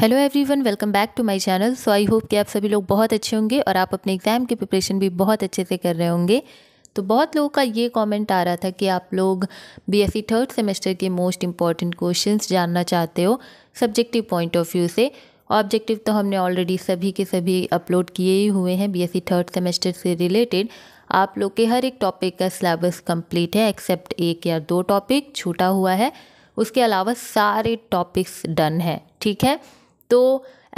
hello everyone welcome back to my channel so I hope कि आप सभी लोग बहुत अच्छे होंगे और आप अपने एग्ज़ाम की प्रिपरेशन भी बहुत अच्छे से कर रहे होंगे तो बहुत लोगों का ये कमेंट आ रहा था कि आप लोग बीएससी थर्ड सेमेस्टर के मोस्ट इंपॉर्टेंट क्वेश्चंस जानना चाहते हो सब्जेक्टिव पॉइंट ऑफ व्यू से ऑब्जेक्टिव तो हमने ऑलरेडी सभी के सभी अपलोड किए ही हुए हैं बी थर्ड सेमेस्टर से रिलेटेड आप लोग के हर एक टॉपिक का सिलेबस कम्प्लीट है एक्सेप्ट एक या दो टॉपिक छूटा हुआ है उसके अलावा सारे टॉपिक्स डन है ठीक है तो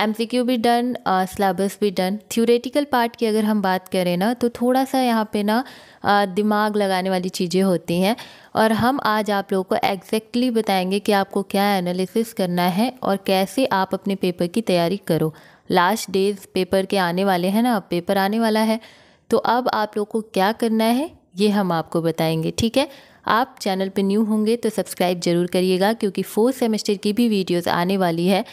एम भी डन सिलेबस uh, भी डन थ्योरेटिकल पार्ट की अगर हम बात करें ना तो थोड़ा सा यहाँ पे ना uh, दिमाग लगाने वाली चीज़ें होती हैं और हम आज आप लोगों को एग्जैक्टली बताएंगे कि आपको क्या एनालिसिस करना है और कैसे आप अपने पेपर की तैयारी करो लास्ट डेज पेपर के आने वाले हैं ना अब पेपर आने वाला है तो अब आप लोग को क्या करना है ये हम आपको बताएंगे ठीक है आप चैनल पर न्यू होंगे तो सब्सक्राइब जरूर करिएगा क्योंकि फोर्थ सेमेस्टर की भी वीडियोस आने वाली है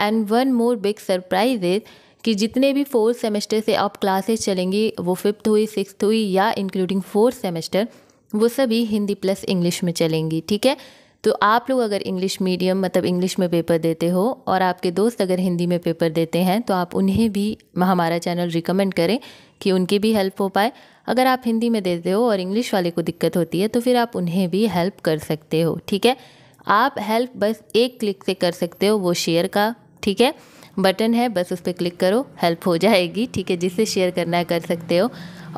and one more big surprise is कि जितने भी फोर्थ सेमेस्टर से आप क्लासेस चलेंगी वो फिफ्थ हुई सिक्स हुई या इंक्लूडिंग फोर्थ सेमेस्टर वो सभी हिंदी प्लस इंग्लिश में चलेंगी ठीक है तो आप लोग अगर इंग्लिश मीडियम मतलब इंग्लिश में पेपर देते हो और आपके दोस्त अगर हिंदी में पेपर देते हैं तो आप उन्हें भी हमारा चैनल रिकमेंड करें कि उनकी भी हेल्प हो पाए अगर आप हिंदी में देते हो और इंग्लिश वाले को दिक्कत होती है तो फिर आप उन्हें भी हेल्प कर सकते हो ठीक है आप हेल्प बस एक क्लिक से कर सकते हो वो शेयर का ठीक है बटन है बस उस पर क्लिक करो हेल्प हो जाएगी ठीक है जिससे शेयर करना है कर सकते हो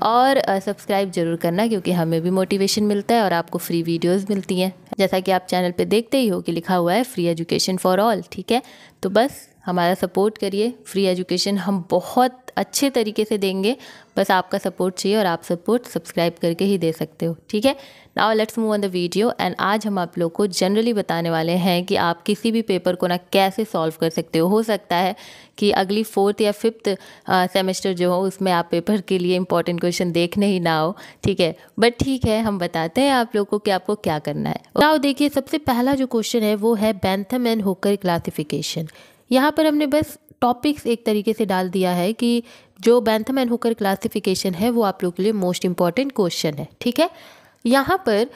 और सब्सक्राइब ज़रूर करना क्योंकि हमें भी मोटिवेशन मिलता है और आपको फ्री वीडियोस मिलती हैं जैसा कि आप चैनल पे देखते ही हो कि लिखा हुआ है फ्री एजुकेशन फॉर ऑल ठीक है तो बस हमारा सपोर्ट करिए फ्री एजुकेशन हम बहुत अच्छे तरीके से देंगे बस आपका सपोर्ट चाहिए और आप सपोर्ट सब्सक्राइब करके ही दे सकते हो ठीक है now let's move on the video and आज हम आप लोग को जनरली बताने वाले हैं कि आप किसी भी पेपर को ना कैसे सॉल्व कर सकते हो हो सकता है कि अगली फोर्थ या फिफ्थ सेमेस्टर जो हो उसमें आप पेपर के लिए इंपॉर्टेंट क्वेश्चन देखने ही ना हो ठीक है बट ठीक है हम बताते हैं आप लोग को कि आपको क्या करना है नाउ देखिए सबसे पहला जो क्वेश्चन है वो है बैंथम एंड होकर क्लासिफिकेशन यहाँ पर हमने बस टॉपिक्स एक तरीके से डाल दिया है कि जो बैंथम एंड हुकर क्लासिफिकेशन है वो आप लोग के लिए मोस्ट इंपॉर्टेंट क्वेश्चन है ठीक है यहाँ पर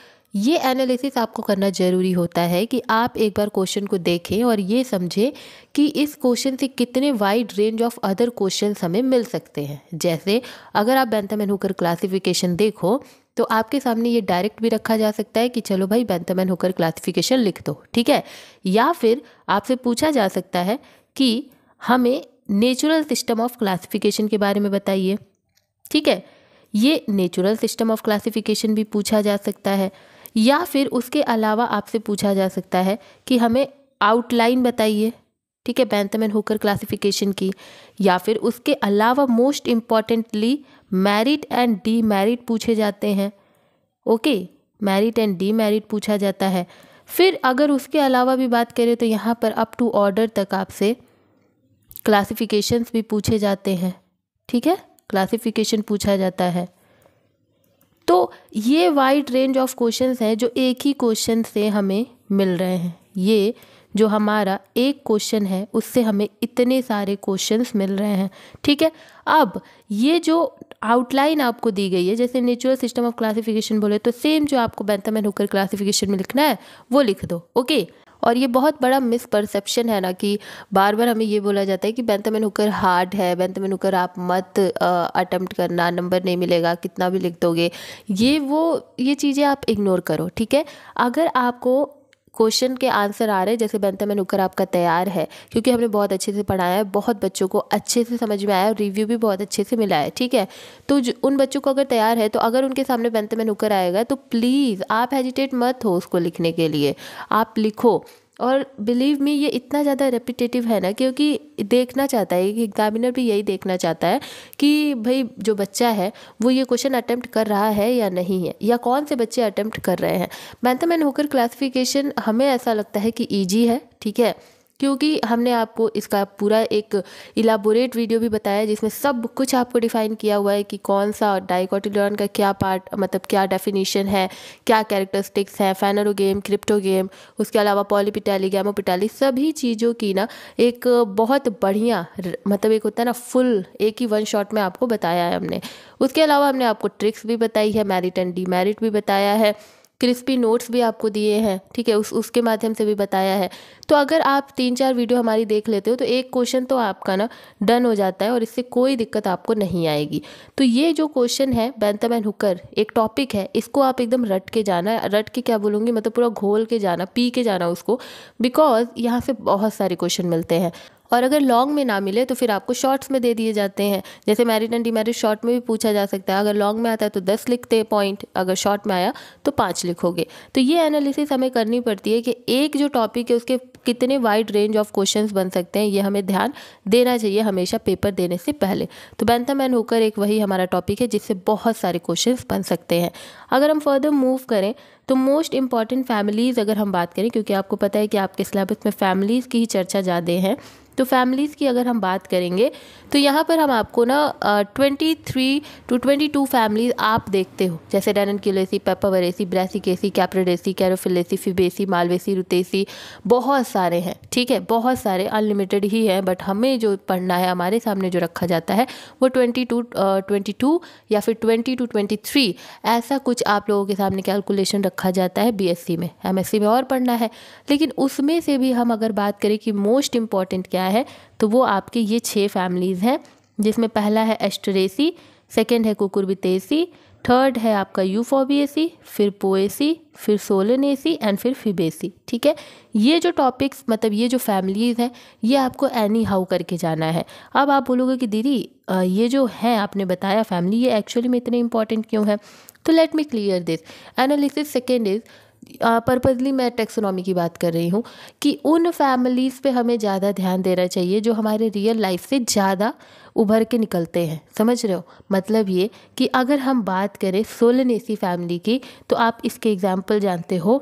ये एनालिसिस आपको करना ज़रूरी होता है कि आप एक बार क्वेश्चन को देखें और ये समझें कि इस क्वेश्चन से कितने wide range of other question हमें मिल सकते हैं जैसे अगर आप बैंथम एंड हुकर क्लासिफिकेशन देखो तो आपके सामने ये डायरेक्ट भी रखा जा सकता है कि चलो भाई बैंथम एंड हुकर क्लासिफिकेशन लिख दो ठीक है या फिर आपसे पूछा जा सकता है कि हमें नेचुरल सिस्टम ऑफ क्लासिफिकेशन के बारे में बताइए ठीक है ये नेचुरल सिस्टम ऑफ क्लासिफिकेशन भी पूछा जा सकता है या फिर उसके अलावा आपसे पूछा जा सकता है कि हमें आउटलाइन बताइए ठीक है बैंथम एंड हुकर क्लासिफिकेशन की या फिर उसके अलावा most importantly merit and demerit पूछे जाते हैं okay merit and demerit पूछा जाता है फिर अगर उसके अलावा भी बात करें तो यहाँ पर अप टू ऑर्डर तक आपसे क्लासिफिकेशंस भी पूछे जाते हैं ठीक है क्लासिफिकेशन पूछा जाता है तो ये वाइड रेंज ऑफ क्वेश्चन हैं जो एक ही क्वेश्चन से हमें मिल रहे हैं ये जो हमारा एक क्वेश्चन है उससे हमें इतने सारे क्वेश्चंस मिल रहे हैं ठीक है अब ये जो आउटलाइन आपको दी गई है जैसे नेचुरल सिस्टम ऑफ क्लासिफिकेशन बोले तो सेम जो आपको बेंथम एंड होकर क्लासिफिकेशन में लिखना है वो लिख दो ओके और ये बहुत बड़ा मिसपरसेप्शन है ना कि बार बार हमें ये बोला जाता है कि बेंथामिन हुकर हार्ड है बैंतम हुकर आप मत अटम्प्ट करना नंबर नहीं मिलेगा कितना भी लिख दोगे ये वो ये चीज़ें आप इग्नोर करो ठीक है अगर आपको क्वेश्चन के आंसर आ रहे हैं जैसे बनता मैं नुकर आपका तैयार है क्योंकि हमने बहुत अच्छे से पढ़ाया है बहुत बच्चों को अच्छे से समझ में आया और रिव्यू भी बहुत अच्छे से मिला है ठीक है तो उन बच्चों को अगर तैयार है तो अगर उनके सामने बनते में नुकर आएगा तो प्लीज़ आप हेजिटेट मत हो उसको लिखने के लिए आप लिखो और बिलीव मी ये इतना ज़्यादा रेपिटेटिव है ना क्योंकि देखना चाहता है एग्जामिनर भी यही देखना चाहता है कि भाई जो बच्चा है वो ये क्वेश्चन अटैम्प्ट कर रहा है या नहीं है या कौन से बच्चे अटैम्प्ट कर रहे हैं तो एंड होकर क्लासिफिकेशन हमें ऐसा लगता है कि ईजी है ठीक है क्योंकि हमने आपको इसका पूरा एक इलाबोरेट वीडियो भी बताया जिसमें सब कुछ आपको डिफाइन किया हुआ है कि कौन सा डाइकोटिलॉन का क्या पार्ट मतलब क्या डेफिनेशन है क्या कैरेक्टरिस्टिक्स हैं फैनरो गेम क्रिप्टो गेम उसके अलावा पॉलीपिटाली पिटाली सभी चीज़ों की ना एक बहुत बढ़िया मतलब एक होता है ना फुल एक ही वन शॉट में आपको बताया है हमने उसके अलावा हमने आपको ट्रिक्स भी बताई है मैरिट एंड डीमेरिट भी बताया है क्रिस्पी नोट्स भी आपको दिए हैं ठीक है उस उसके माध्यम से भी बताया है तो अगर आप तीन चार वीडियो हमारी देख लेते हो तो एक क्वेश्चन तो आपका ना डन हो जाता है और इससे कोई दिक्कत आपको नहीं आएगी तो ये जो क्वेश्चन है बैंतम एंड हुकर एक टॉपिक है इसको आप एकदम रट के जाना रट के क्या बोलूँगी मतलब पूरा घोल के जाना पी के जाना उसको बिकॉज यहाँ से बहुत सारे क्वेश्चन मिलते हैं और अगर लॉन्ग में ना मिले तो फिर आपको शॉर्ट्स में दे दिए जाते हैं जैसे मैरिड एंड डिमेरिट शॉर्ट में भी पूछा जा सकता है अगर लॉन्ग में आता है तो दस लिखते पॉइंट अगर शॉर्ट में आया तो पाँच लिखोगे तो ये एनालिसिस हमें करनी पड़ती है कि एक जो टॉपिक है उसके कितने वाइड रेंज ऑफ क्वेश्चंस बन सकते हैं ये हमें ध्यान देना चाहिए हमेशा पेपर देने से पहले तो बैंथम एंड होकर एक वही हमारा टॉपिक है जिससे बहुत सारे क्वेश्चंस बन सकते हैं अगर हम फर्दर मूव करें तो मोस्ट इंपॉर्टेंट फैमिलीज़ अगर हम बात करें क्योंकि आपको पता है कि आपके सिलेबस में फैमिलीज़ की ही चर्चा ज़्यादा है तो फैमिलीज़ की अगर हम बात करेंगे तो यहाँ पर हम आपको ना twenty three to twenty two families आप देखते हो जैसे डेननक्यूलेसी पेपावरेसी ब्रैसिकेसी कैप्रेडेसी कैरोफिलेसी फिबेसी मालवेसी रुतेसी बहुत सारे हैं ठीक है बहुत सारे अनलिमिटेड ही हैं बट हमें जो पढ़ना है हमारे सामने जो रखा जाता है वो ट्वेंटी टू ट्वेंटी टू या फिर ट्वेंटी टू ट्वेंटी थ्री ऐसा कुछ आप लोगों के सामने कैलकुलेशन रखा जाता है बी में एमएससी में और पढ़ना है लेकिन उसमें से भी हम अगर बात करें कि मोस्ट इम्पॉर्टेंट क्या गया है तो वो आपके ये छः फैमिलीज़ हैं जिसमें पहला है एस्टरेसी सेकेंड है कुकुरबितेसी थर्ड है आपका यूफोबियसी फिर पोएसी फिर सोलनेसी एंड फिर फिबेसी ठीक है ये जो टॉपिक्स मतलब ये जो फैमिलीज़ हैं ये आपको एनी हाउ करके जाना है अब आप बोलोगे कि दीदी ये जो है आपने बताया फैमिली ये एक्चुअली में इतने इंपॉर्टेंट क्यों है तो let me clear this analysis second is purposely मैं टेक्सोनॉमी की बात कर रही हूँ कि उन फैमिलीज़ पे हमें ज़्यादा ध्यान देना चाहिए जो हमारे रियल लाइफ से ज़्यादा उभर के निकलते हैं समझ रहे हो मतलब ये कि अगर हम बात करें सोलनेसी फैमिली की तो आप इसके एग्जाम्पल जानते हो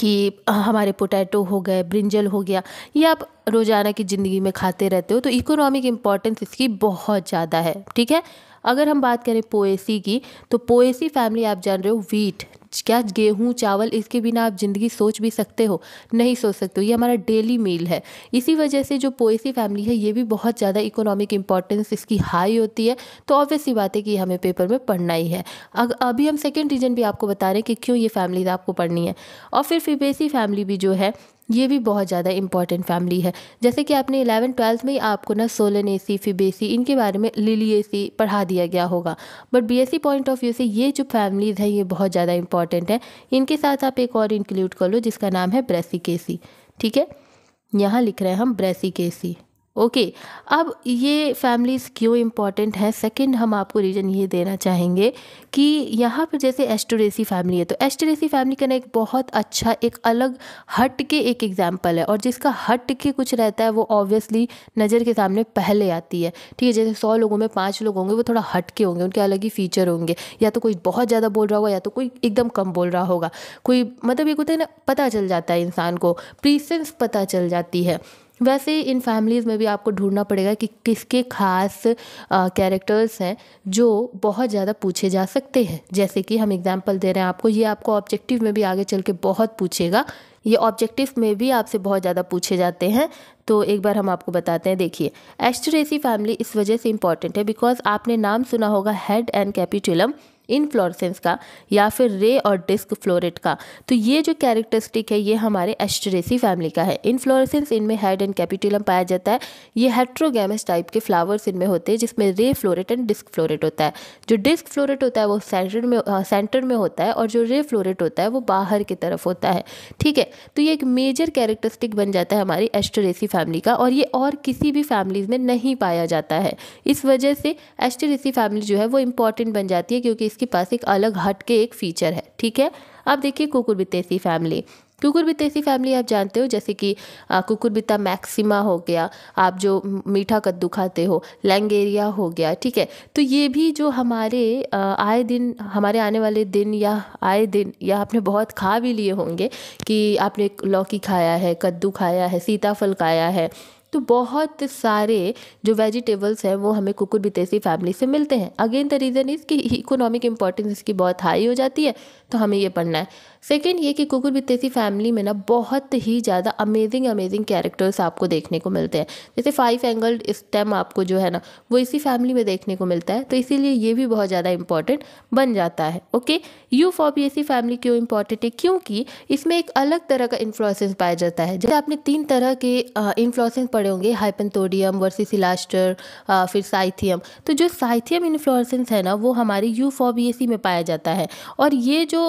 कि हमारे पोटैटो हो गए ब्रिंजल हो गया ये आप रोज़ाना की ज़िंदगी में खाते रहते हो तो इकोनॉमिक इम्पॉर्टेंस इसकी बहुत ज़्यादा है ठीक है अगर हम बात करें पोएसी की तो पोएसी फैमिली आप जान रहे हो वीट क्या गेहूँ चावल इसके बिना आप ज़िंदगी सोच भी सकते हो नहीं सोच सकते हो ये हमारा डेली मील है इसी वजह से जो पोएसी फैमिली है ये भी बहुत ज़्यादा इकोनॉमिक इंपॉर्टेंस इसकी हाई होती है तो ऑब्वियस ही बात है कि हमें पेपर में पढ़ना ही है अग, अभी हम सेकेंड रीज़न भी आपको बता रहे हैं कि क्यों ये फैमिली आपको पढ़नी है और फिर फिबेसी फैमिली भी जो है ये भी बहुत ज़्यादा इंपॉर्टेंट फैमिली है जैसे कि आपने इलेवन ट्वेल्थ में ही आपको ना सोलन एसी फिबेसी इनके बारे में लिली एसी पढ़ा दिया गया होगा but BSc point of view से ये जो फैमिलीज़ हैं ये बहुत ज़्यादा इंपॉर्टेंट है इनके साथ आप एक और इंक्लूड कर लो जिसका नाम है ब्रेसिकेसी ठीक है यहाँ लिख रहे हैं हम ब्रेसिकेसी ओके अब ये फैमिलीज़ क्यों इम्पॉर्टेंट हैं सेकंड हम आपको रीज़न ये देना चाहेंगे कि यहाँ पर जैसे एस्टोरेसी फैमिली है तो एस्टोरेसी फैमिली का ना एक बहुत अच्छा एक अलग हट के एक एग्जाम्पल है और जिसका हट के कुछ रहता है वो ऑब्वियसली नज़र के सामने पहले आती है ठीक है जैसे सौ लोगों में पाँच लोग होंगे वो थोड़ा हट के होंगे उनके अलग ही फीचर होंगे या तो कोई बहुत ज़्यादा बोल रहा होगा या तो कोई एकदम कम बोल रहा होगा कोई मतलब एक होता है ना पता चल जाता है इंसान को प्रीसेंस पता चल जाती है वैसे इन फैमिलीज़ में भी आपको ढूंढना पड़ेगा कि किसके खास कैरेक्टर्स हैं जो बहुत ज़्यादा पूछे जा सकते हैं जैसे कि हम एग्जांपल दे रहे हैं आपको ये आपको ऑब्जेक्टिव में भी आगे चल के बहुत पूछेगा ये ऑब्जेक्टिव में भी आपसे बहुत ज़्यादा पूछे जाते हैं तो एक बार हम आपको बताते हैं देखिए एस्ट्रेसी फैमिली इस वजह से इंपॉर्टेंट है बिकॉज आपने नाम सुना होगा हेड एंड कैपिटुलम फ्लोरसेंस का या फिर रे और डिस्क फ्लोरेट का तो ये जो कैरेक्टरिस्टिक है ये हमारे एस्टरेसी फैमिली का है फ्लोरसेंस इनमें हेड एंड कैपिटुलम पाया जाता है ये हेट्रोगेमस टाइप के फ्लावर्स इनमें होते हैं जिसमें रे फ्लोरेट एंड डिस्क फ्लोरेट होता है जो डिस्क फ्लोरेट होता है वो सेंटर में सेंटर में होता है और जो रे फ्लोरेट होता है वो बाहर की तरफ होता है ठीक है तो ये एक मेजर कैरेक्टरिस्टिक बन जाता है हमारी एस्टरेसी फैमिली का और ये और किसी भी फैमिलीज में नहीं पाया जाता है इस वजह से एस्टरेसी फैमिली जो है वो इंपॉर्टेंट बन जाती है क्योंकि इसके पास एक अलग हट के एक फीचर है ठीक है आप देखिए कुकुरबितेसी फैमिली कुकुरबितेसी फैमिली आप जानते हो जैसे कि कुकुरबिता मैक्सिमा हो गया आप जो मीठा कद्दू खाते हो लैंगेरिया हो गया ठीक है तो ये भी जो हमारे आए दिन हमारे आने वाले दिन या आए दिन या आपने बहुत खा भी लिए होंगे कि आपने लौकी खाया है कद्दू खाया है सीताफल खाया है तो बहुत सारे जो वेजिटेबल्स हैं वो हमें कुकुर बितेसी फैमिली से मिलते हैं अगेन द रीज़न इज़ कि इकोनॉमिक इंपॉर्टेंस इसकी बहुत हाई हो जाती है तो हमें ये पढ़ना है सेकेंड ये कि कुकुर बितेसी फैमिली में ना बहुत ही ज़्यादा अमेजिंग अमेजिंग कैरेक्टर्स आपको देखने को मिलते हैं जैसे फाइव एंगल्ड स्टेम आपको जो है ना वो इसी फैमिली में देखने को मिलता है तो इसीलिए ये भी बहुत ज़्यादा इंपॉर्टेंट बन जाता है ओके यू फॉर फैमिली क्यों इंपॉर्टेंट है क्योंकि इसमें एक अलग तरह का इन्फ्लुएंस पाया जाता है जैसे आपने तीन तरह के इन्फ्लुएंस पढ़े पड़े होंगे हाइपेंथोडियम वर्सिस इलास्टर फिर साइथियम तो जो साइथियम इन्फ्लोरसेंस है ना वो हमारी यूफोबियसी में पाया जाता है और ये जो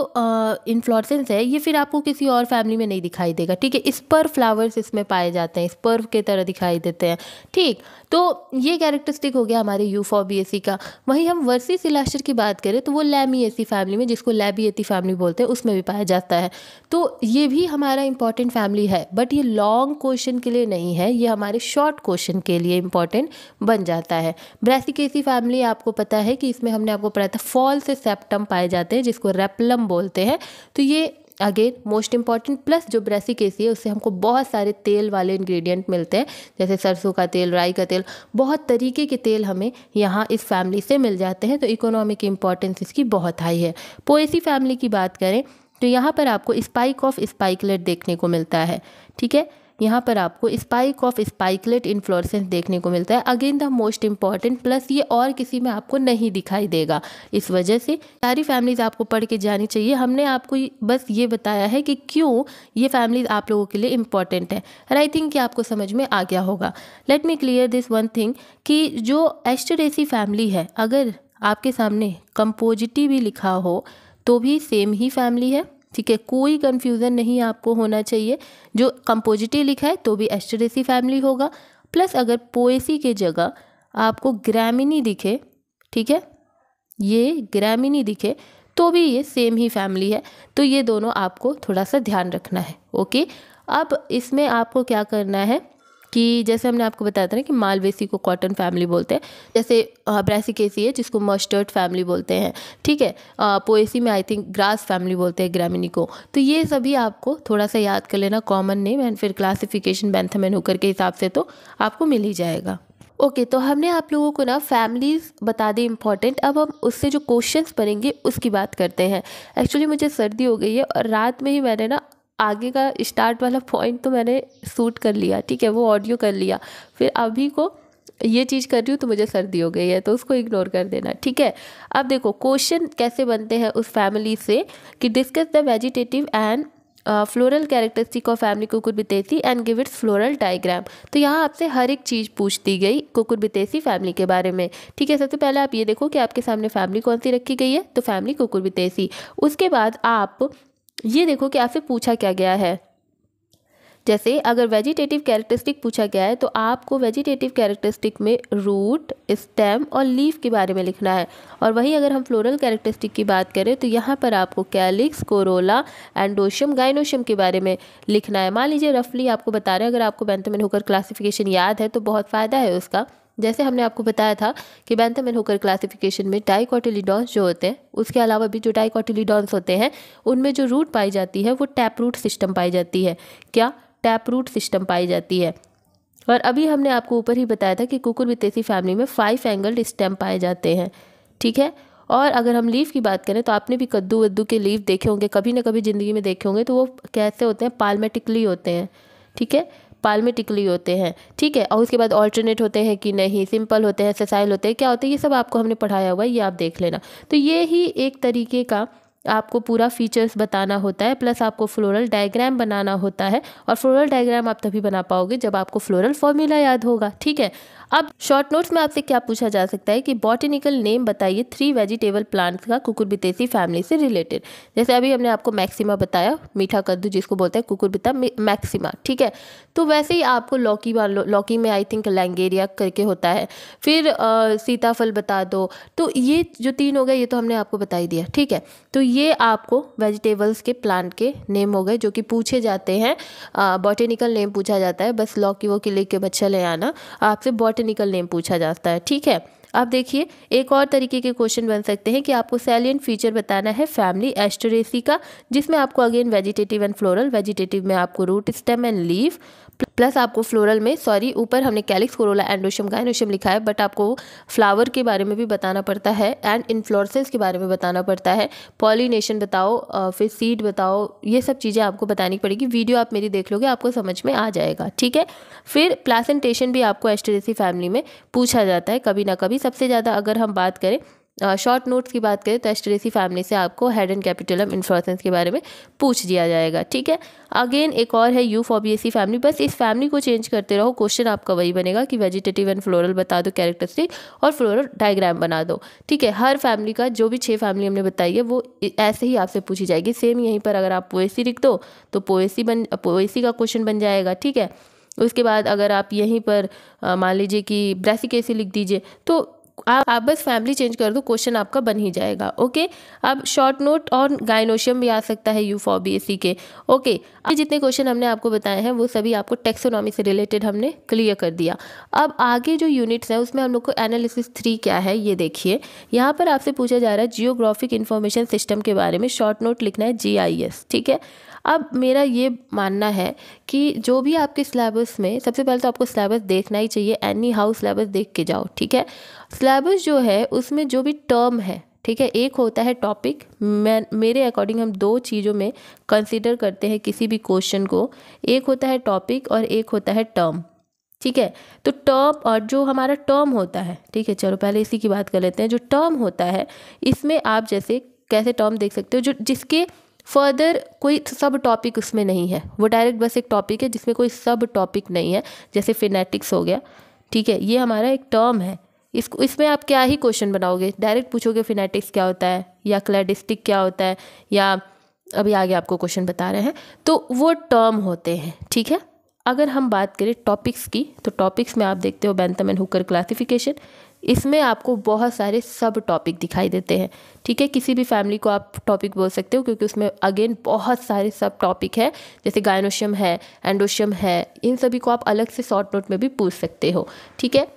इन्फ्लोरसेंस है ये फिर आपको किसी और फैमिली में नहीं दिखाई देगा ठीक है स्पर फ्लावर्स इसमें पाए जाते हैं स्पर्व के तरह दिखाई देते हैं ठीक तो ये कैरेक्टरिस्टिक हो गया हमारे यूफोबियसी का वहीं हम वर्सिस इलास्टर की बात करें तो वो लैमियसी फैमिली में जिसको लैबियती फैमिली बोलते हैं उसमें भी पाया जाता है तो ये भी हमारा इंपॉर्टेंट फैमिली है बट ये लॉन्ग क्वेश्चन के लिए नहीं है ये हमारे शॉर्ट क्वेश्चन के लिए इंपॉर्टेंट बन जाता है ब्रैसिकेसी फैमिली आपको पता है कि इसमें हमने आपको पढ़ा था फॉल से सेप्टम पाए जाते हैं जिसको रेपलम बोलते हैं तो ये अगेन मोस्ट इंपॉर्टेंट प्लस जो ब्रेसिक एसी है उससे हमको बहुत सारे तेल वाले इंग्रेडिएंट मिलते हैं जैसे सरसों का तेल राई का तेल बहुत तरीके के तेल हमें यहाँ इस फैमिली से मिल जाते हैं तो इकोनॉमिक इंपॉर्टेंस इसकी बहुत हाई है पोएसी फैमिली की बात करें तो यहाँ पर आपको स्पाइक ऑफ स्पाइकलेट देखने को मिलता है ठीक है यहाँ पर आपको स्पाइक ऑफ स्पाइकलेट इन्फ्लोरसेंस देखने को मिलता है again the most important plus ये और किसी में आपको नहीं दिखाई देगा इस वजह से सारी फैमिलीज़ आपको पढ़ के जानी चाहिए हमने आपको बस ये बताया है कि क्यों ये फैमिलीज़ आप लोगों के लिए इंपॉर्टेंट है एंड आई थिंक कि आपको समझ में आ गया होगा let me clear this one thing कि जो एस्टरेसी फैमिली है अगर आपके सामने कंपोजिटी भी लिखा हो तो भी सेम ही फैमिली है ठीक है कोई कन्फ्यूज़न नहीं आपको होना चाहिए जो कंपोजिटी लिखा है तो भी एस्टरेसी फैमिली होगा प्लस अगर पोएसी के जगह आपको ग्रामिनी दिखे ठीक है ये ग्रामिनी दिखे तो भी ये सेम ही फैमिली है तो ये दोनों आपको थोड़ा सा ध्यान रखना है ओके अब इसमें आपको क्या करना है कि जैसे हमने आपको बताया था ना कि मालवेसी को कॉटन फैमिली बोलते हैं जैसे ब्रैसिकेसी है जिसको मस्टर्ड फैमिली बोलते हैं ठीक है पोएसी में आई थिंक ग्रास फैमिली बोलते हैं ग्रामिनी को तो ये सभी आपको थोड़ा सा याद कर लेना कॉमन नेम एंड फिर क्लासिफिकेशन बैंथमैन होकर के हिसाब से तो आपको मिल ही जाएगा ओके okay, तो हमने आप लोगों को ना फैमिलीज़ बता दी इम्पॉर्टेंट अब हम उससे जो क्वेश्चंस बनेंगे उसकी बात करते हैं एक्चुअली मुझे सर्दी हो गई है और रात में ही मैंने ना आगे का स्टार्ट वाला पॉइंट तो मैंने सूट कर लिया ठीक है वो ऑडियो कर लिया फिर अभी को ये चीज़ कर रही हूँ तो मुझे सर्दी हो गई है तो उसको इग्नोर कर देना ठीक है अब देखो क्वेश्चन कैसे बनते हैं उस फैमिली से कि discuss the vegetative and floral characteristic of family Cucurbitaceae and give its floral diagram तो यहाँ आपसे हर एक चीज़ पूछ दी गई कुकुर बितेसी फैमिली के बारे में ठीक है सबसे पहले आप ये देखो कि आपके सामने फैमिली कौन सी रखी गई है तो फैमिली कुकुर बितेसी उसके बाद आप ये देखो कि आपसे पूछा क्या गया है जैसे अगर वेजिटेटिव कैरेक्टरिस्टिक पूछा गया है तो आपको वेजिटेटिव कैरेक्टरिस्टिक में रूट स्टेम और लीफ के बारे में लिखना है और वहीं अगर हम फ्लोरल कैरेक्टरिस्टिक की बात करें तो यहाँ पर आपको कैलिक्स कोरोला एंडोशियम गाइनोशियम के बारे में लिखना है मान लीजिए रफली आपको बता रहे हैं अगर आपको बेंथमिन होकर क्लासीफिकेशन याद है तो बहुत फ़ायदा है उसका जैसे हमने आपको बताया था कि बैंथम एंड होकर क्लासिफिकेशन में डाइकॉटिलीडॉन्स जो होते हैं उसके अलावा भी जो डाइकॉटिलीडॉन्स होते हैं उनमें जो रूट पाई जाती है वो टैप रूट सिस्टम पाई जाती है क्या टैप रूट सिस्टम पाई जाती है और अभी हमने आपको ऊपर ही बताया था कि कुकुरबितेसी फैमिली में फाइव एंगल्ड स्टेम पाए जाते हैं ठीक है और अगर हम लीव की बात करें तो आपने भी कद्दू वद्दू के लीव देखे होंगे कभी ना कभी ज़िंदगी में देखे होंगे तो वो कैसे होते हैं पालमेटिकली होते हैं ठीक है भोपाल में टिकली होते हैं ठीक है और उसके बाद ऑल्टरनेट होते हैं कि नहीं सिंपल होते हैं ससाइल होते हैं क्या होते हैं ये सब आपको हमने पढ़ाया हुआ है ये आप देख लेना तो ये ही एक तरीके का आपको पूरा फीचर्स बताना होता है प्लस आपको फ्लोरल डायग्राम बनाना होता है और फ्लोरल डायग्राम आप तभी बना पाओगे जब आपको फ्लोरल फॉर्मूला याद होगा ठीक है अब शॉर्ट नोट्स में आपसे क्या पूछा जा सकता है कि बॉटेनिकल नेम बताइए थ्री वेजिटेबल प्लांट्स का कुकुरबितेसी फैमिली से रिलेटेड जैसे अभी हमने आपको मैक्सिमा बताया मीठा कद्दू जिसको बोलते हैं कुकुरबिता मैक्सिमा ठीक है तो वैसे ही आपको लौकी मान लौकी में आई थिंक लैंगेरिया करके होता है फिर सीताफल बता दो तो ये जो तीन हो गए ये तो हमने आपको बता ही दिया ठीक है तो ये ये आपको वेजिटेबल्स के प्लांट के नेम हो गए जो कि पूछे जाते हैं बॉटेनिकल नेम पूछा जाता है बस लॉकी वो किले के बच्चा ले आना आपसे बॉटेनिकल नेम पूछा जाता है ठीक है अब देखिए एक और तरीके के क्वेश्चन बन सकते हैं कि आपको सैलियंट फीचर बताना है फैमिली एस्टोरेसी का जिसमें आपको again vegetative and floral vegetative में आपको root stem and leaf plus आपको फ्लोरल में सॉरी ऊपर हमने कैलिक्स कोरोला एंडोशम गायनोशम लिखा है बट आपको फ्लावर के बारे में भी बताना पड़ता है एंड इन्फ्लोरसेंस के बारे में बताना पड़ता है पॉलीनेशन बताओ फिर सीड बताओ ये सब चीज़ें आपको बतानी पड़ेगी वीडियो आप मेरी देख लोगे आपको समझ में आ जाएगा ठीक है फिर प्लासेंटेशन भी आपको एस्टोरेसी फैमिली में पूछा जाता है कभी ना कभी सबसे ज़्यादा अगर हम बात करें शॉर्ट नोट्स की बात करें तो एस्टरेसी फैमिली से आपको हेड एंड कैपिटलम इन्फ्लोसेंस के बारे में पूछ दिया जाएगा ठीक है अगेन एक और है यू फॉबियसी फैमिली बस इस फैमिली को चेंज करते रहो क्वेश्चन आपका वही बनेगा कि वेजिटेटिव एंड फ्लोरल बता दो कैरेक्टरिस्टिक और फ्लोरल डायग्राम बना दो ठीक है हर फैमिली का जो भी छः फैमिली हमने बताई है वो ऐसे ही आपसे पूछी जाएगी सेम यहीं पर अगर आप पोएसी लिख दो तो पोएसी बन पोएसी का क्वेश्चन बन जाएगा ठीक है उसके बाद अगर आप यहीं पर मान लीजिए कि ब्रेसिकेसी लिख दीजिए तो आप आप बस फैमिली चेंज कर दो क्वेश्चन आपका बन ही जाएगा ओके अब शॉर्ट नोट और गायनोशियम भी आ सकता है यू यूफोबीएसी के ओके अब जितने क्वेश्चन हमने आपको बताए हैं वो सभी आपको टेक्सोनॉमी से रिलेटेड हमने क्लियर कर दिया अब आगे जो यूनिट्स हैं उसमें हम लोग को एनालिसिस थ्री क्या है ये देखिए यहाँ पर आपसे पूछा जा रहा है जियोग्राफिक इन्फॉर्मेशन सिस्टम के बारे में शॉर्ट नोट लिखना है जी ठीक है अब मेरा ये मानना है कि जो भी आपके सिलेबस में सबसे पहले तो आपको सिलेबस देखना ही चाहिए एनी हाउ सिलेबस देख के जाओ ठीक है सिलेबस जो है उसमें जो भी टर्म है ठीक है एक होता है टॉपिक मैं मेरे अकॉर्डिंग हम दो चीज़ों में कंसिडर करते हैं किसी भी क्वेश्चन को एक होता है टॉपिक और एक होता है टर्म ठीक है तो टर्म और जो हमारा टर्म होता है ठीक है चलो पहले इसी की बात कर लेते हैं जो टर्म होता है इसमें आप जैसे कैसे टर्म देख सकते हो जो जिसके फर्दर कोई सब टॉपिक उसमें नहीं है वो डायरेक्ट बस एक टॉपिक है जिसमें कोई सब टॉपिक नहीं है जैसे फिनेटिक्स हो गया ठीक है ये हमारा एक टर्म है इसको इसमें आप क्या ही क्वेश्चन बनाओगे डायरेक्ट पूछोगे फिनेटिक्स क्या होता है या क्लैडिस्टिक क्या होता है या अभी आगे आपको क्वेश्चन बता रहे हैं तो वो टर्म होते हैं ठीक है अगर हम बात करें टॉपिक्स की तो टॉपिक्स में आप देखते हो बैंथम एंड हुकर क्लासिफिकेशन इसमें आपको बहुत सारे सब टॉपिक दिखाई देते हैं ठीक है किसी भी फैमिली को आप टॉपिक बोल सकते हो क्योंकि उसमें अगेन बहुत सारे सब टॉपिक हैं जैसे गायनोशियम है एंडोशियम है इन सभी को आप अलग से शॉर्ट नोट में भी पूछ सकते हो ठीक है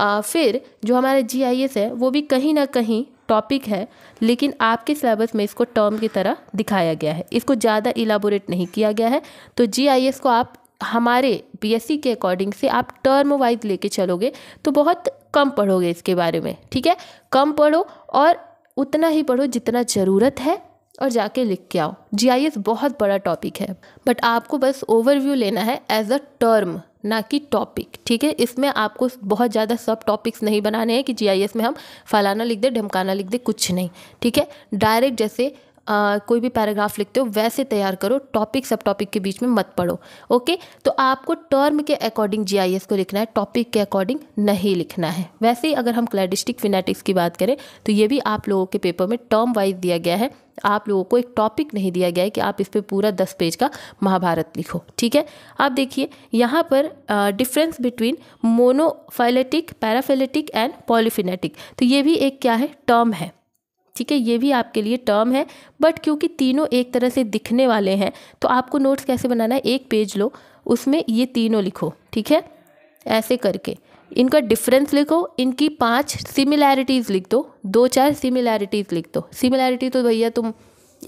आ, फिर जो हमारे जी है वो भी कहीं ना कहीं टॉपिक है लेकिन आपके सिलेबस में इसको टर्म की तरह दिखाया गया है इसको ज़्यादा इलाबोरेट नहीं किया गया है तो जी को आप हमारे बीएससी के अकॉर्डिंग से आप टर्म वाइज लेके चलोगे तो बहुत कम पढ़ोगे इसके बारे में ठीक है कम पढ़ो और उतना ही पढ़ो जितना ज़रूरत है और जाके लिख के आओ जीआईएस बहुत बड़ा टॉपिक है बट आपको बस ओवरव्यू लेना है एज अ टर्म ना कि टॉपिक ठीक है इसमें आपको बहुत ज़्यादा सब टॉपिक्स नहीं बनाने हैं कि जीआईएस में हम फलाना लिख दे ढमकाना लिख दे कुछ नहीं ठीक है डायरेक्ट जैसे आ, कोई भी पैराग्राफ लिखते हो वैसे तैयार करो टॉपिक सब टॉपिक के बीच में मत पढ़ो ओके तो आपको टर्म के अकॉर्डिंग जी को लिखना है टॉपिक के अकॉर्डिंग नहीं लिखना है वैसे ही अगर हम क्लैडिस्टिक फिनेटिक्स की बात करें तो ये भी आप लोगों के पेपर में टर्म वाइज दिया गया है आप लोगों को एक टॉपिक नहीं दिया गया है कि आप इस पर पूरा दस पेज का महाभारत लिखो ठीक है आप देखिए यहाँ पर difference between monophyletic paraphyletic and polyphyletic तो ये भी एक क्या है टर्म है ठीक है ये भी आपके लिए टर्म है बट क्योंकि तीनों एक तरह से दिखने वाले हैं तो आपको नोट्स कैसे बनाना है एक पेज लो उसमें ये तीनों लिखो ठीक है ऐसे करके इनका डिफरेंस लिखो इनकी पांच सिमिलैरिटीज़ लिख दो दो चार सिमिलैरिटीज़ लिख दो सिमिलैरिटी तो भैया तुम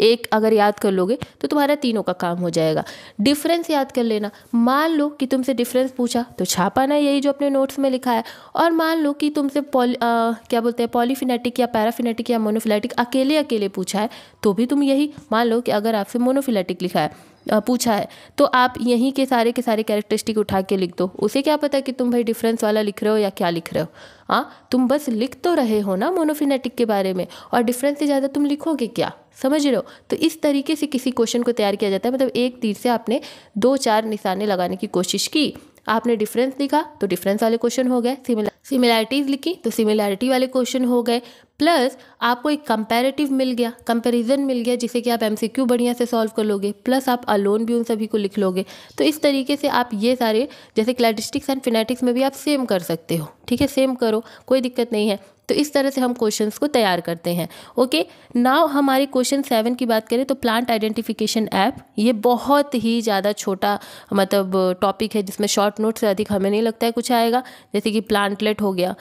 एक अगर याद कर लोगे तो तुम्हारा तीनों का काम हो जाएगा डिफरेंस याद कर लेना मान लो कि तुमसे डिफरेंस पूछा तो छापाना यही जो अपने नोट्स में लिखा है और मान लो कि तुमसे पॉली क्या बोलते हैं पॉलीफिनेटिक या पैराफिनेटिक या मोनोफिलेटिक अकेले अकेले पूछा है तो भी तुम यही मान लो कि अगर आपसे मोनोफिलेटिक लिखा है पूछा है तो आप यहीं के सारे के सारे कैरेक्टरिस्टिक उठा के लिख दो उसे क्या पता कि तुम भाई डिफरेंस वाला लिख रहे हो या क्या लिख रहे हो हाँ तुम बस लिख तो रहे हो ना मोनोफिनेटिक के बारे में और डिफरेंस से ज़्यादा तुम लिखोगे क्या समझ रहे हो तो इस तरीके से किसी क्वेश्चन को तैयार किया जाता है मतलब एक तीर से आपने दो चार निशाने लगाने की कोशिश की आपने डिफरेंस लिखा तो डिफरेंस वाले क्वेश्चन हो गए सिमिलैरिटीज़ लिखी तो सिमिलैरिटी वाले क्वेश्चन हो गए प्लस आपको एक कंपैरेटिव मिल गया कंपैरिजन मिल गया जिसे कि आप एमसीक्यू बढ़िया से सॉल्व कर लोगे प्लस आप अलोन भी उन सभी को लिख लोगे तो इस तरीके से आप ये सारे जैसे क्लैटिस्टिक्स एंड फिनेटिक्स में भी आप सेम कर सकते हो ठीक है सेम करो कोई दिक्कत नहीं है तो इस तरह से हम क्वेश्चंस को तैयार करते हैं ओके नाव हमारे क्वेश्चन सेवन की बात करें तो प्लांट आइडेंटिफिकेशन ऐप ये बहुत ही ज़्यादा छोटा मतलब टॉपिक है जिसमें शॉर्ट नोट से अधिक हमें नहीं लगता है कुछ आएगा जैसे कि प्लांटलेट हो गया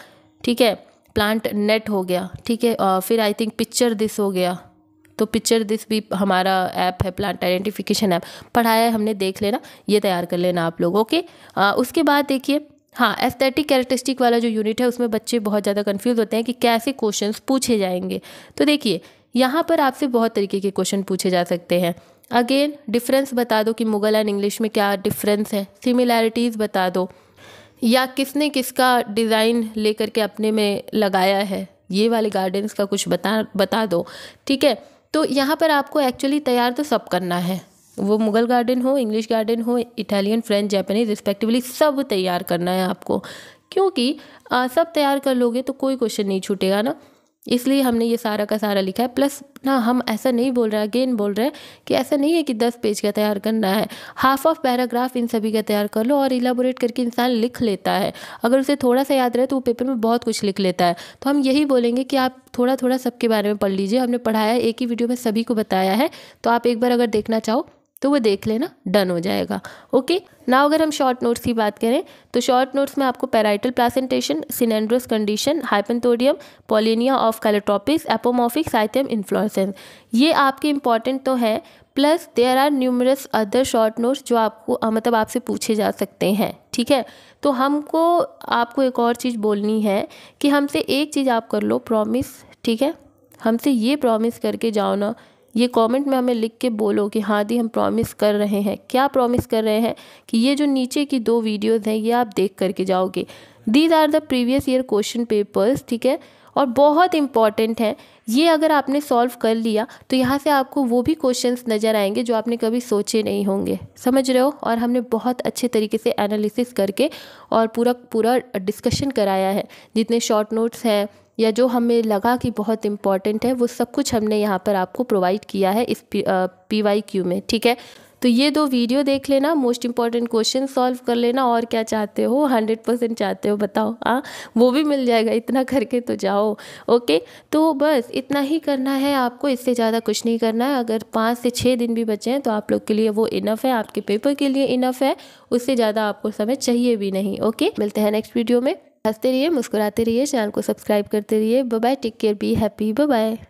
ठीक है प्लांट नेट हो गया ठीक है और फिर आई थिंक पिक्चर दिस हो गया तो पिक्चर दिस भी हमारा ऐप है प्लांट आइडेंटिफिकेशन ऐप पढ़ाया है हमने देख लेना ये तैयार कर लेना आप लोग ओके आ, उसके बाद देखिए हाँ एस्थेटिक कैरेक्टरिस्टिक वाला जो यूनिट है उसमें बच्चे बहुत ज़्यादा कन्फ्यूज़ होते हैं कि कैसे क्वेश्चन पूछे जाएंगे तो देखिए यहाँ पर आपसे बहुत तरीके के क्वेश्चन पूछे जा सकते हैं अगेन डिफरेंस बता दो कि मुगल एंड इंग्लिश में क्या डिफरेंस है सिमिलैरिटीज़ बता दो या किसने किसका डिज़ाइन लेकर के अपने में लगाया है ये वाले गार्डन्स का कुछ बता बता दो ठीक है तो यहाँ पर आपको एक्चुअली तैयार तो सब करना है वो मुग़ल गार्डन हो इंग्लिश गार्डन हो इटालियन फ्रेंच जापानीज रिस्पेक्टिवली सब तैयार करना है आपको क्योंकि आ, सब तैयार कर लोगे तो कोई क्वेश्चन नहीं छूटेगा ना इसलिए हमने ये सारा का सारा लिखा है प्लस ना हम ऐसा नहीं बोल रहे अगेन बोल रहे हैं कि ऐसा नहीं है कि दस पेज का तैयार करना है हाफ ऑफ पैराग्राफ इन सभी का तैयार कर लो और इलाबोरेट करके इंसान लिख लेता है अगर उसे थोड़ा सा याद रहे तो वो पेपर में बहुत कुछ लिख लेता है तो हम यही बोलेंगे कि आप थोड़ा थोड़ा सबके बारे में पढ़ लीजिए हमने पढ़ाया एक ही वीडियो में सभी को बताया है तो आप एक बार अगर देखना चाहो तो वो देख लेना डन हो जाएगा ओके ना अगर हम शॉर्ट नोट्स की बात करें तो शॉर्ट नोट्स में आपको parietal placentation synandrous condition hypanthodium pollinia of Calotropis apomorphic cyathium inflorescence ये आपके इंपॉर्टेंट तो है plus there are numerous other short notes जो आपको मतलब आपसे पूछे जा सकते हैं ठीक है तो हमको आपको एक और चीज़ बोलनी है कि हमसे एक चीज़ आप कर लो प्रॉमिस ठीक है हमसे ये प्रॉमिस करके जाओ ना ये कमेंट में हमें लिख के बोलो कि हाँ दी हम प्रॉमिस कर रहे हैं क्या प्रॉमिस कर रहे हैं कि ये जो नीचे की दो वीडियोज़ हैं ये आप देख करके जाओगे these are the previous year question papers ठीक है और बहुत इम्पॉर्टेंट है ये अगर आपने सॉल्व कर लिया तो यहाँ से आपको वो भी क्वेश्चंस नज़र आएंगे जो आपने कभी सोचे नहीं होंगे समझ रहे हो और हमने बहुत अच्छे तरीके से एनालिसिस करके और पूरा पूरा डिस्कशन कराया है जितने शॉर्ट नोट्स हैं या जो हमें लगा कि बहुत इम्पॉर्टेंट है वो सब कुछ हमने यहाँ पर आपको प्रोवाइड किया है इस पी वाई क्यू में ठीक है तो ये दो वीडियो देख लेना मोस्ट इंपॉर्टेंट क्वेश्चन सॉल्व कर लेना और क्या चाहते हो हंड्रेड परसेंट चाहते हो बताओ हाँ वो भी मिल जाएगा इतना करके तो जाओ ओके तो बस इतना ही करना है आपको इससे ज़्यादा कुछ नहीं करना है अगर पाँच से छः दिन भी बचे हैं तो आप लोग के लिए वो इनफ है आपके पेपर के लिए इनफ है उससे ज़्यादा आपको समय चाहिए भी नहीं ओके मिलते हैं नेक्स्ट वीडियो में हंसते रहिए मुस्कुराते रहिए चैनल को सब्सक्राइब करते रहिए bye take care be happy bye